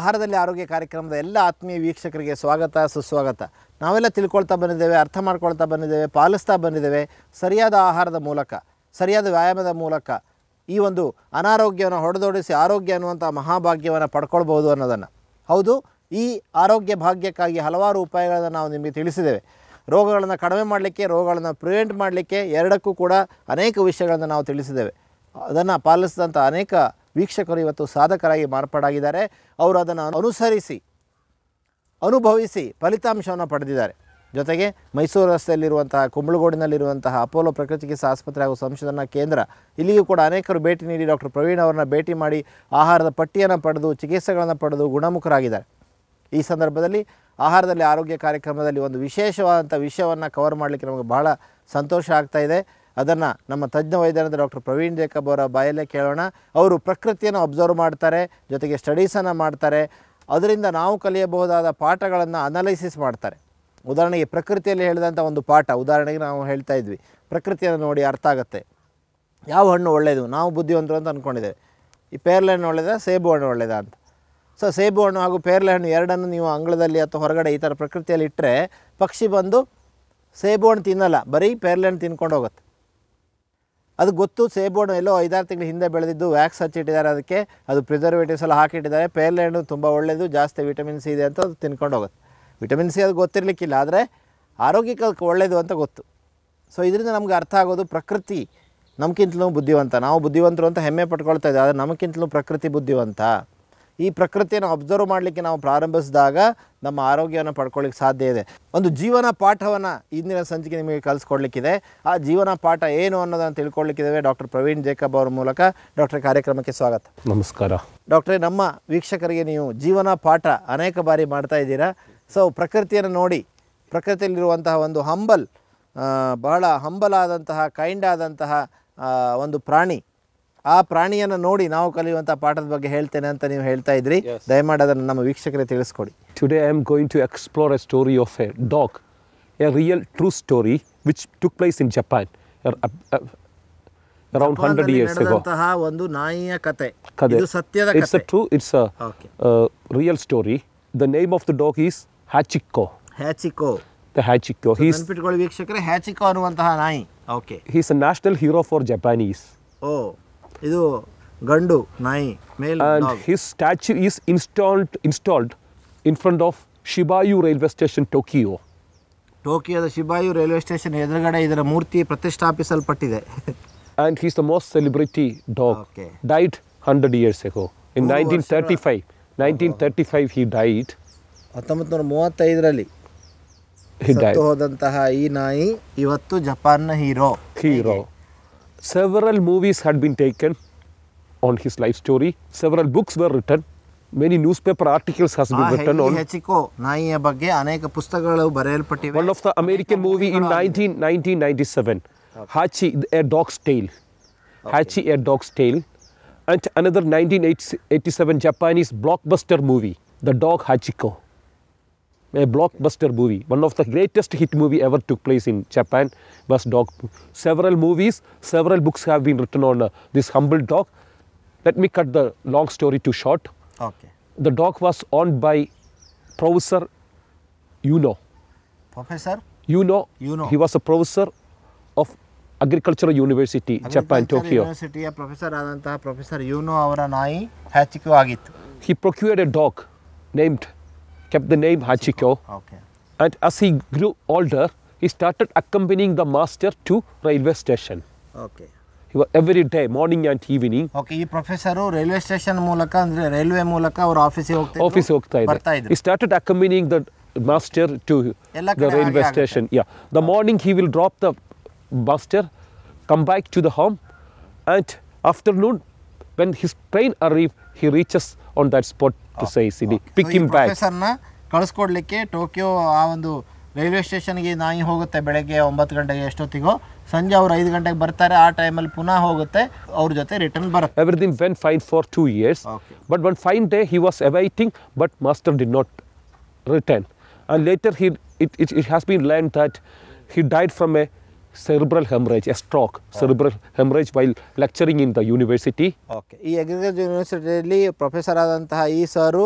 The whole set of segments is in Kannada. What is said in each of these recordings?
ಆಹಾರದಲ್ಲಿ ಆರೋಗ್ಯ ಕಾರ್ಯಕ್ರಮದ ಎಲ್ಲ ಆತ್ಮೀಯ ವೀಕ್ಷಕರಿಗೆ ಸ್ವಾಗತ ಸುಸ್ವಾಗತ ನಾವೆಲ್ಲ ತಿಳ್ಕೊಳ್ತಾ ಬಂದಿದ್ದೇವೆ ಅರ್ಥ ಮಾಡ್ಕೊಳ್ತಾ ಬಂದಿದ್ದೇವೆ ಪಾಲಿಸ್ತಾ ಬಂದಿದ್ದೇವೆ ಸರಿಯಾದ ಆಹಾರದ ಮೂಲಕ ಸರಿಯಾದ ವ್ಯಾಯಾಮದ ಮೂಲಕ ಈ ಒಂದು ಅನಾರೋಗ್ಯವನ್ನು ಹೊಡೆದೋಡಿಸಿ ಆರೋಗ್ಯ ಅನ್ನುವಂಥ ಮಹಾಭಾಗ್ಯವನ್ನು ಪಡ್ಕೊಳ್ಬೋದು ಅನ್ನೋದನ್ನು ಹೌದು ಈ ಆರೋಗ್ಯ ಭಾಗ್ಯಕ್ಕಾಗಿ ಹಲವಾರು ಉಪಾಯಗಳನ್ನು ನಾವು ನಿಮಗೆ ತಿಳಿಸಿದ್ದೇವೆ ರೋಗಗಳನ್ನು ಕಡಿಮೆ ಮಾಡಲಿಕ್ಕೆ ರೋಗಗಳನ್ನು ಪ್ರಿವೆಂಟ್ ಮಾಡಲಿಕ್ಕೆ ಎರಡಕ್ಕೂ ಕೂಡ ಅನೇಕ ವಿಷಯಗಳನ್ನು ನಾವು ತಿಳಿಸಿದ್ದೇವೆ ಅದನ್ನು ಪಾಲಿಸಿದಂಥ ಅನೇಕ ವೀಕ್ಷಕರು ಇವತ್ತು ಸಾಧಕರಾಗಿ ಮಾರ್ಪಾಡಾಗಿದ್ದಾರೆ ಅವರು ಅದನ್ನು ಅನುಸರಿಸಿ ಅನುಭವಿಸಿ ಫಲಿತಾಂಶವನ್ನು ಪಡೆದಿದ್ದಾರೆ ಜೊತೆಗೆ ಮೈಸೂರು ರಸ್ತೆಯಲ್ಲಿರುವಂತಹ ಕುಂಬಳಗೋಡಿನಲ್ಲಿರುವಂತಹ ಅಪೋಲೋ ಪ್ರಕೃತಿ ಚಿಕಿತ್ಸಾ ಆಸ್ಪತ್ರೆ ಹಾಗೂ ಸಂಶೋಧನಾ ಕೇಂದ್ರ ಇಲ್ಲಿಯೂ ಕೂಡ ಅನೇಕರು ಭೇಟಿ ನೀಡಿ ಡಾಕ್ಟರ್ ಪ್ರವೀಣ್ ಅವರನ್ನ ಭೇಟಿ ಮಾಡಿ ಆಹಾರದ ಪಟ್ಟಿಯನ್ನು ಪಡೆದು ಚಿಕಿತ್ಸೆಗಳನ್ನು ಪಡೆದು ಗುಣಮುಖರಾಗಿದ್ದಾರೆ ಈ ಸಂದರ್ಭದಲ್ಲಿ ಆಹಾರದಲ್ಲಿ ಆರೋಗ್ಯ ಕಾರ್ಯಕ್ರಮದಲ್ಲಿ ಒಂದು ವಿಶೇಷವಾದಂಥ ವಿಷಯವನ್ನು ಕವರ್ ಮಾಡಲಿಕ್ಕೆ ನಮಗೆ ಬಹಳ ಸಂತೋಷ ಆಗ್ತಾಯಿದೆ ಅದನ್ನು ನಮ್ಮ ತಜ್ಞ ವೈದ್ಯರಾದ ಡಾಕ್ಟರ್ ಪ್ರವೀಣ್ ಜೇಕಬ್ ಅವರ ಬಾಯಲ್ಲೇ ಕೇಳೋಣ ಅವರು ಪ್ರಕೃತಿಯನ್ನು ಅಬ್ಸರ್ವ್ ಮಾಡ್ತಾರೆ ಜೊತೆಗೆ ಸ್ಟಡೀಸನ್ನು ಮಾಡ್ತಾರೆ ಅದರಿಂದ ನಾವು ಕಲಿಯಬಹುದಾದ ಪಾಠಗಳನ್ನು ಅನಲೈಸಿಸ್ ಮಾಡ್ತಾರೆ ಉದಾಹರಣೆಗೆ ಪ್ರಕೃತಿಯಲ್ಲಿ ಹೇಳಿದಂಥ ಒಂದು ಪಾಠ ಉದಾಹರಣೆಗೆ ನಾವು ಹೇಳ್ತಾ ಇದ್ವಿ ಪ್ರಕೃತಿಯನ್ನು ನೋಡಿ ಅರ್ಥ ಆಗುತ್ತೆ ಯಾವ ಹಣ್ಣು ಒಳ್ಳೆಯದು ನಾವು ಬುದ್ಧಿವಂತರು ಅಂತ ಅಂದ್ಕೊಂಡಿದ್ದೇವೆ ಈ ಪೇರ್ಲೆ ಹಣ್ಣು ಒಳ್ಳೆಯದ ಸೇಬು ಹಣ್ಣು ಒಳ್ಳೆಯದ ಅಂತ ಸೊ ಸೇಬು ಹಣ್ಣು ಹಾಗೂ ಪೇರ್ಲೆ ಹಣ್ಣು ಎರಡನ್ನು ನೀವು ಅಂಗಳದಲ್ಲಿ ಅಥವಾ ಹೊರಗಡೆ ಈ ಥರ ಪ್ರಕೃತಿಯಲ್ಲಿ ಇಟ್ಟರೆ ಪಕ್ಷಿ ಬಂದು ಸೇಬು ಹಣ್ಣು ತಿನ್ನಲ್ಲ ಬರೀ ಪೇರ್ಲೆ ಹಣ್ಣು ತಿನ್ಕೊಂಡು ಹೋಗುತ್ತೆ ಅದು ಗೊತ್ತು ಸೇಬು ಹಣ್ಣು ಎಲ್ಲೋ ಐದಾರು ತಿಂಗಳ ಹಿಂದೆ ಬೆಳೆದಿದ್ದು ವ್ಯಾಕ್ಸ್ ಹಚ್ಚಿಟ್ಟಿದ್ದಾರೆ ಅದಕ್ಕೆ ಅದು ಪ್ರಿಸರ್ವೇಟಿವ್ಸ್ ಎಲ್ಲ ಹಾಕಿಟ್ಟಿದ್ದಾರೆ ಪೇರ್ಲೆ ಹಣ್ಣು ತುಂಬ ಒಳ್ಳೆಯದು ಜಾಸ್ತಿ ವಿಟಮಿನ್ ಸಿ ಇದೆ ಅಂತ ಅದು ತಿನ್ಕೊಂಡು ಹೋಗುತ್ತೆ ವಿಟಮಿನ್ ಸಿ ಅದು ಗೊತ್ತಿರಲಿಕ್ಕಿಲ್ಲ ಆದರೆ ಆರೋಗ್ಯಕ್ಕೆ ಅದಕ್ಕೆ ಒಳ್ಳೆಯದು ಅಂತ ಗೊತ್ತು ಸೊ ಇದರಿಂದ ನಮ್ಗೆ ಅರ್ಥ ಆಗೋದು ಪ್ರಕೃತಿ ನಮ್ಗಿಂತಲೂ ಬುದ್ಧಿವಂತ ನಾವು ಬುದ್ಧಿವಂತರು ಅಂತ ಹೆಮ್ಮೆ ಪಟ್ಕೊಳ್ತಾ ಇದ್ದೀವಿ ಆದರೆ ನಮಗಿಂತಲೂ ಪ್ರಕೃತಿ ಬುದ್ಧಿವಂತ ಈ ಪ್ರಕೃತಿಯನ್ನು ಅಬ್ಸರ್ವ್ ಮಾಡಲಿಕ್ಕೆ ನಾವು ಪ್ರಾರಂಭಿಸಿದಾಗ ನಮ್ಮ ಆರೋಗ್ಯವನ್ನು ಪಡ್ಕೊಳ್ಳಿಕ್ಕೆ ಸಾಧ್ಯ ಇದೆ ಒಂದು ಜೀವನ ಪಾಠವನ್ನು ಇಂದಿನ ಸಂಚಿಕೆ ನಿಮಗೆ ಕಲಿಸ್ಕೊಡ್ಲಿಕ್ಕಿದೆ ಆ ಜೀವನ ಪಾಠ ಏನು ಅನ್ನೋದನ್ನು ತಿಳ್ಕೊಳ್ಳಿಕ್ಕಿದ್ದೇವೆ ಡಾಕ್ಟರ್ ಪ್ರವೀಣ್ ಜೇಕಬ್ ಅವರ ಮೂಲಕ ಡಾಕ್ಟರ್ ಕಾರ್ಯಕ್ರಮಕ್ಕೆ ಸ್ವಾಗತ ನಮಸ್ಕಾರ ಡಾಕ್ಟ್ರೇ ನಮ್ಮ ವೀಕ್ಷಕರಿಗೆ ನೀವು ಜೀವನ ಪಾಠ ಅನೇಕ ಬಾರಿ ಮಾಡ್ತಾ ಇದ್ದೀರಾ ಸೊ ಪ್ರಕೃತಿಯನ್ನು ನೋಡಿ ಪ್ರಕೃತಿಯಲ್ಲಿರುವಂತಹ ಒಂದು ಹಂಬಲ್ ಬಹಳ ಹಂಬಲಾದಂತಹ ಕೈಂಡ್ ಆದಂತಹ ಒಂದು ಪ್ರಾಣಿ ಆ ಪ್ರಾಣಿಯನ್ನು ನೋಡಿ ನಾವು ಕಲಿಯುವಂಥ ಪಾಠದ ಬಗ್ಗೆ ಹೇಳ್ತೇನೆ ಅಂತ ನೀವು ಹೇಳ್ತಾ ಇದ್ರಿ ದಯಮಾಡಿ ಅದನ್ನು ನಮ್ಮ ವೀಕ್ಷಕರೇ ತಿಳಿಸ್ಕೊಡಿ today I am going to explore a story of a dog a real true story which took place in Japan around 100 years ಒಂದು ನಾಯಿಯ ಕತೆ ಇದು ಸತ್ಯದ it's true it's a real story the name of the dog is Hachiko Hachiko the Hachiko he's ವೀಕ್ಷಕರೇ ಹ್ಯಾಚಿಕೋ ಅನ್ನುವಂತಹ ನಾಯಿ okay he's a national hero for Japanese oh ಇದು ಗಂಡು ನಾಯಿ male his statue is installed installed in front of Shibuya railway station Tokyo ಟೋಕಿಯೋದ ಶಿಬಾಯು ರೈಲ್ವೆ ಸ್ಟೇಷನ್ ಎದುರುಗಡೆ ಇದರ ಮೂರ್ತಿ ಪ್ರತಿಷ್ಠಾಪಿಸಲ್ಪಟ್ಟಿದೆ and he's the most celebrity dog died hundred years ago in nineteen thirty five nineteen thirty five he died ಹತ್ತೊಂಬತ್ತು ನೂರ ಮೂವತ್ತೈದರಲ್ಲಿ ಹೋದಂತಹ ಈ ನಾಯಿ ಇವತ್ತು ಜಪಾನ್ನ hero hero Several movies had been taken on his life story. Several books were written. Many newspaper articles has been written on. One of the American movie in 1997, Hachi, A Dog's Tale. Hachi, A Dog's Tale. And another 1987 Japanese blockbuster movie, The Dog Hachiko a blockbuster movie. One of the greatest hit movie ever took place in Japan was Dog. Several movies, several books have been written on uh, this humble dog. Let me cut the long story to short. Okay. The dog was owned by Professor Yuno. Professor? Yuno. Yuno. He was a professor of Agricultural University, Agriculture Japan, Tokyo. University professor Adanta, Professor Yuno Avranai, Hachiku Agit. He procured a dog named kept the name Hachiko. And as he grew older, he started accompanying the master to railway station. Okay. He was every day, morning and evening. Okay, this professor railway station mulaka and railway mulaka or office hokta Office hokta He started accompanying the master to the railway station. Yeah. The morning he will drop the master, come back to the home and afternoon when his train arrives, he reaches on that spot ಇತ್ತು ಸಹಿಸಿಡಿ ಪಿಕ್ ಇಮ್ ಪ್ರೊಫೆಸರ್ನ ಕಳಿಸ್ಕೊಡ್ಲಿಕ್ಕೆ ಟೋಕಿಯೋ ಆ ಒಂದು ರೈಲ್ವೆ ಸ್ಟೇಷನ್ಗೆ ನಾಯಿ ಹೋಗುತ್ತೆ ಬೆಳಗ್ಗೆ ಒಂಬತ್ತು ಗಂಟೆಗೆ ಎಷ್ಟೊತ್ತಿಗೋ ಸಂಜೆ ಅವ್ರು ಐದು ಗಂಟೆಗೆ ಬರ್ತಾರೆ ಆ ಟೈಮಲ್ಲಿ ಪುನಃ ಹೋಗುತ್ತೆ ಅವ್ರ ಜೊತೆ ರಿಟರ್ನ್ ಬರುತ್ತೆ everything went fine for two years but one fine day he was awaiting but master did not return and later he it it it has been learn that he died from a cerebral hemorrhage, stroke stroke, oh. cerebral hemorrhage while lecturing in okay ಈ ಅಗ್ರಿಕಲ್ಚರ್ ಯೂನಿವರ್ಸಿಟಿಯಲ್ಲಿ ಪ್ರೊಫೆಸರ್ ಆದಂತಹ ಈ ಸರು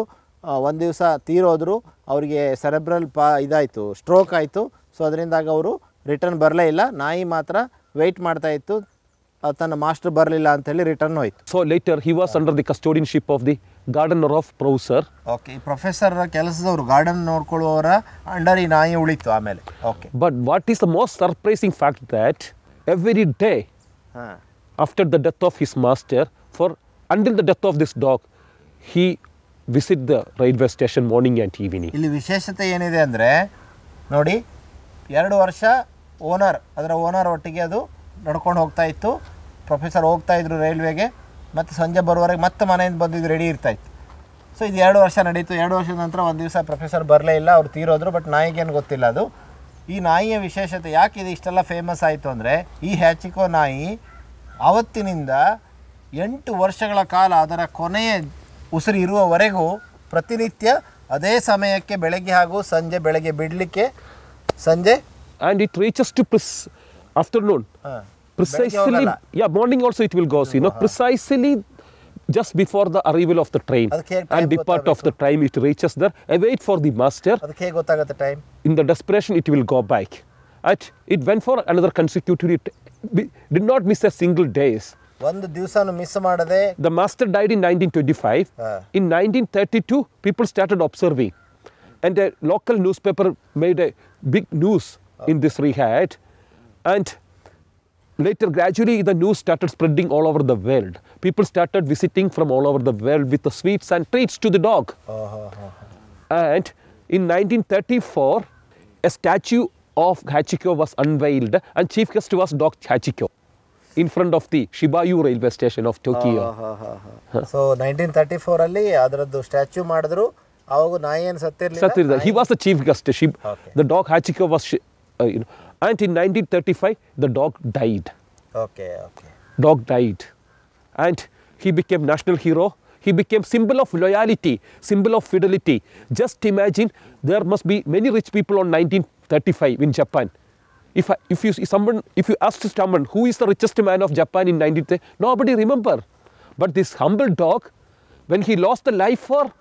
ಒಂದು ದಿವಸ ತೀರೋದ್ರು ಅವರಿಗೆ ಸೆರೆಬ್ರಲ್ ಪಾ ಇದಾಯಿತು ಸ್ಟ್ರೋಕ್ ಆಯಿತು ಸೊ ಅದರಿಂದಾಗ ಅವರು ರಿಟರ್ನ್ ಬರಲೇ ಇಲ್ಲ ನಾಯಿ ಮಾತ್ರ ವೆಯ್ಟ್ ಮಾಡ್ತಾ ಇತ್ತು ತನ್ನ ಮಾಸ್ಟರ್ ಬರಲಿಲ್ಲ ಅಂತ ಹೇಳಿ ರಿಟರ್ನ್ ಹೋಯ್ತು so later he was under the custodianship of the gardener of professor okay professor ಕೆಲಸದವರು ಗಾರ್ಡನ್ ನೋಡ್ಕೊಳ್ಳುವವರ ಅಂಡರ್ ಈ ನಾಯಿ ಉಳಿತು ಆಮೇಲೆ okay but what is the most surprising fact that every day after the death of his master for under the death of this dog he visit the railway station morning and evening ಇಲ್ಲಿ ವಿಶೇಷತೆ ಏನಿದೆ ಅಂದರೆ ನೋಡಿ ಎರಡು ವರ್ಷ ಓನರ್ ಅದರ ಓನರ್ ಒಟ್ಟಿಗೆ ಅದು ನಡ್ಕೊಂಡು ಹೋಗ್ತಾ ಇತ್ತು ಪ್ರೊಫೆಸರ್ ಹೋಗ್ತಾಯಿದ್ರು ರೈಲ್ವೆಗೆ ಮತ್ತು ಸಂಜೆ ಬರುವವರೆಗೆ ಮತ್ತೆ ಮನೆಯಿಂದ ಬಂದು ರೆಡಿ ಇರ್ತಾಯಿತ್ತು ಸೊ ಇದು ಎರಡು ವರ್ಷ ನಡೀತು ಎರಡು ವರ್ಷದ ನಂತರ ಒಂದು ದಿವಸ ಪ್ರೊಫೆಸರ್ ಬರಲೇ ಇಲ್ಲ ಅವ್ರು ತೀರೋದ್ರು ಬಟ್ ನಾಯಿಗೇನು ಗೊತ್ತಿಲ್ಲ ಅದು ಈ ನಾಯಿಯ ವಿಶೇಷತೆ ಯಾಕೆ ಇದು ಇಷ್ಟೆಲ್ಲ ಫೇಮಸ್ ಆಯಿತು ಅಂದರೆ ಈ ಹ್ಯಾಚಿಕೋ ನಾಯಿ ಆವತ್ತಿನಿಂದ ಎಂಟು ವರ್ಷಗಳ ಕಾಲ ಅದರ ಕೊನೆಯ ಉಸಿರು ಇರುವವರೆಗೂ ಪ್ರತಿನಿತ್ಯ ಅದೇ ಸಮಯಕ್ಕೆ ಬೆಳಗ್ಗೆ ಹಾಗೂ ಸಂಜೆ ಬೆಳಗ್ಗೆ ಬಿಡಲಿಕ್ಕೆ ಸಂಜೆ and it reaches to plus afternoon precisely yeah morning also it will goes you know uh-huh. precisely just before the arrival of the train and depart of the time it reaches there await for the master time in the desperation it will go back at it went for another consecutive it did not miss a single days ಒಂದು ದಿವಸನು ಮಿಸ್ ಮಾಡದೆ the master died in nineteen twenty five in nineteen thirty two people started observing in this local news paper made a big news in this ರಿಹ್ಯಾಟ್ later gradually the news started spreading all over the world people started visiting from all over the world with the sweets and treats to the dog uh -huh. and in 1934 a statue of hachiko was unveiled and chief guest was dog hachiko in front of the Shibayu railway station of Tokyo. uh-huh. Uh-huh. so ಅದರದ್ದು ಸ್ಟ್ಯಾಚ್ಯೂ ಮಾಡಿದ್ರು ಅವಾಗ ನಾಯಿ ಏನು was... was the chief guest chief guestship the dog And in 1935, the dog died. Okay, okay. Dog died. And he became national hero. He became symbol of loyalty, symbol of fidelity. Just imagine, there must be many rich people on 1935 in Japan. If, I, if, you, if, someone, if you ask someone, who is the richest man of Japan in 1935, nobody remember. But this humble dog, when he lost the life for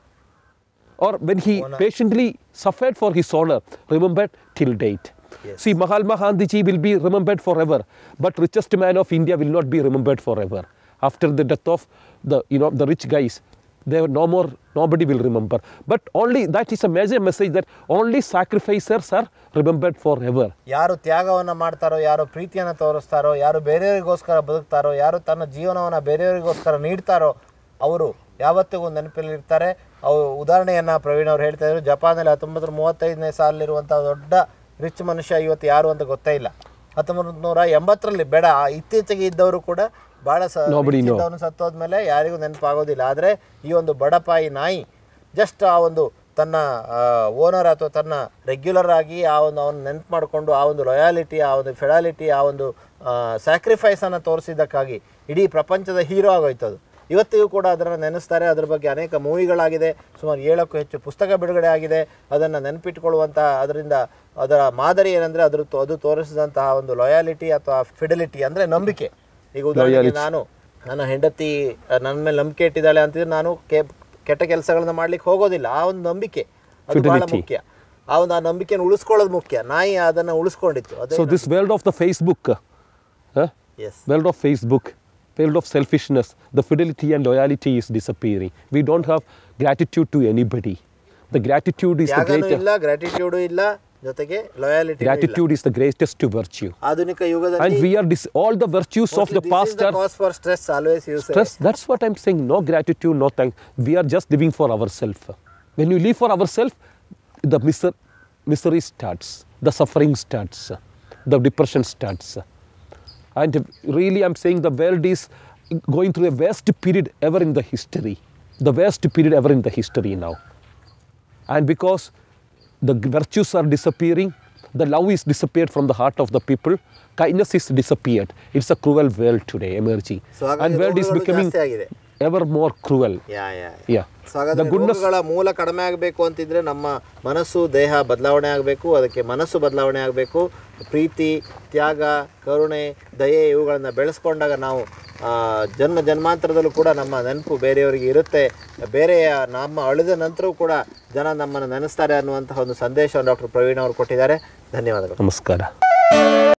or when he patiently suffered for his honor, remembered till date. Yes. See, Mahatma Gandhiji will be remembered forever, but richest man of India will not be remembered forever. After the death of the, you know, the rich guys, there no more, nobody will remember. But only, that is a major message that only sacrificers are remembered for ever ಯಾರು ತ್ಯಾಗವನ್ನು ಮಾಡ್ತಾರೋ ಯಾರು ಪ್ರೀತಿಯನ್ನು ತೋರಿಸ್ತಾರೋ ಯಾರು ಬೇರೆಯವರಿಗೋಸ್ಕರ ಬದುಕ್ತಾರೋ ಯಾರು ತನ್ನ ಜೀವನವನ್ನು ಬೇರೆಯವರಿಗೋಸ್ಕರ ನೀಡ್ತಾರೋ ಅವರು ಯಾವತ್ತಿಗೂ ನೆನಪಲ್ಲಿ ಇರ್ತಾರೆ ಅವರು ಉದಾಹರಣೆಯನ್ನು ಪ್ರವೀಣ್ ಅವರು ಹೇಳ್ತಾ ಇದ್ರು ಜಪಾನಲ್ಲಿ ಹತ್ತೊಂಬತ್ತು ಮೂವತ್ತೈದನೇ ಸಾಲಲ್ಲಿರುವಂಥ ದೊಡ್ಡ ರಿಚ್ ಮನುಷ್ಯ ಇವತ್ತು ಯಾರು ಅಂತ ಗೊತ್ತೇ ಇಲ್ಲ ಹತ್ತೊಂಬತ್ತು ನೂರ ಎಂಬತ್ತರಲ್ಲಿ ಬೇಡ ಇತ್ತೀಚೆಗೆ ಇದ್ದವರು ಕೂಡ ಭಾಳ ಸತ್ತವನು ಸತ್ತೋದ್ಮೇಲೆ ಯಾರಿಗೂ ನೆನಪಾಗೋದಿಲ್ಲ ಆದರೆ ಈ ಒಂದು ಬಡಪಾಯಿ ನಾಯಿ ಜಸ್ಟ್ ಆ ಒಂದು ತನ್ನ ಓನರ್ ಅಥವಾ ತನ್ನ ರೆಗ್ಯುಲರ್ ಆಗಿ ಆ ಒಂದು ಅವನು ನೆನಪು ಮಾಡಿಕೊಂಡು ಆ ಒಂದು ಲೊಯಾಲಿಟಿ ಆ ಒಂದು ಫೆಡಾಲಿಟಿ ಆ ಒಂದು ಸ್ಯಾಕ್ರಿಫೈಸನ್ನು ತೋರಿಸಿದ್ದಕ್ಕಾಗಿ ಇಡೀ ಪ್ರಪಂಚದ ಹೀರೋ ಆಗೋಯ್ತು ಅದು ಇವತ್ತಿಗೂ ಕೂಡ ಅದನ್ನು ನೆನೆಸ್ತಾರೆ ಅದರ ಬಗ್ಗೆ ಅನೇಕ ಮೂವಿಗಳಾಗಿದೆ ಸುಮಾರು ಏಳಕ್ಕೂ ಹೆಚ್ಚು ಪುಸ್ತಕ ಬಿಡುಗಡೆ ಆಗಿದೆ ಅದನ್ನು ನೆನಪಿಟ್ಕೊಳ್ಳುವಂಥ ಅದರಿಂದ ಅದರ ಮಾದರಿ ಏನಂದ್ರೆ ಅದ್ರ ಅದು ತೋರಿಸಿದಂತಹ ಒಂದು ಲೊಯಾಲಿಟಿ ಅಥವಾ ಫಿಡೆಲಿಟಿ ಅಂದ್ರೆ ನಂಬಿಕೆ ಈಗ ಉದಾಹರಣೆಗೆ ನಾನು ನನ್ನ ಹೆಂಡತಿ ನನ್ನ ಮೇಲೆ ನಂಬಿಕೆ ಇಟ್ಟಿದ್ದಾಳೆ ಅಂತಿದ್ರೆ ನಾನು ಕೆಟ್ಟ ಕೆಲಸಗಳನ್ನ ಮಾಡ್ಲಿಕ್ಕೆ ಹೋಗೋದಿಲ್ಲ ಆ ಒಂದು ನಂಬಿಕೆ ಅದು ಬಹಳ ಮುಖ್ಯ ಆ ಒಂದು ಆ ನಂಬಿಕೆನ ಉಳಿಸ್ಕೊಳ್ಳೋದು ಮುಖ್ಯ ನಾಯಿ ಅದನ್ನ ಉಳಿಸ್ಕೊಂಡಿತ್ತು so this world of the Facebook is world of Facebook world of selfishness the fidelity and loyalty is disappearing we don't have gratitude to anybody the gratitude is ಇಲ್ಲ ಗ್ರ್ಯಾಟಿಟ್ಯೂಡು ಇಲ್ಲ Gratitude is the greatest the virtue and we are all the virtues of the past are that's what i'm saying no gratitude no thank. we are just living for ourselves when you live for ourselves the misery starts the suffering starts the depression starts and really i'm saying the world is going through a worst period ever in the history the worst period ever in the history now and because the virtues are disappearing, the love is disappeared from the heart of the people, kindness is disappeared. It's a cruel world today emerging. So, and world is becoming... ever more cruel ಮೂಲ ಕಡಿಮೆ ಆಗಬೇಕು ಅಂತಿದ್ರೆ ನಮ್ಮ ಮನಸ್ಸು ದೇಹ ಬದಲಾವಣೆ ಆಗಬೇಕು ಅದಕ್ಕೆ ಮನಸ್ಸು ಬದಲಾವಣೆ ಆಗಬೇಕು ಪ್ರೀತಿ ತ್ಯಾಗ ಕರುಣೆ ದಯೆ ಇವುಗಳನ್ನು ಬೆಳೆಸ್ಕೊಂಡಾಗ ನಾವು ಜನ್ಮ ಜನ್ಮಾಂತರದಲ್ಲೂ ಕೂಡ ನಮ್ಮ ನೆನಪು ಬೇರೆಯವರಿಗೆ ಇರುತ್ತೆ ಬೇರೆಯ ನಮ್ಮ ಅಳಿದ ನಂತರವೂ ಕೂಡ ಜನ ನಮ್ಮನ್ನು ನೆನೆಸ್ತಾರೆ ಅನ್ನುವಂತಹ ಒಂದು ಸಂದೇಶವನ್ನು ಡಾಕ್ಟರ್ ಪ್ರವೀಣ್ ಅವರು ಕೊಟ್ಟಿದ್ದಾರೆ ಧನ್ಯವಾದಗಳು ನಮಸ್ಕಾರ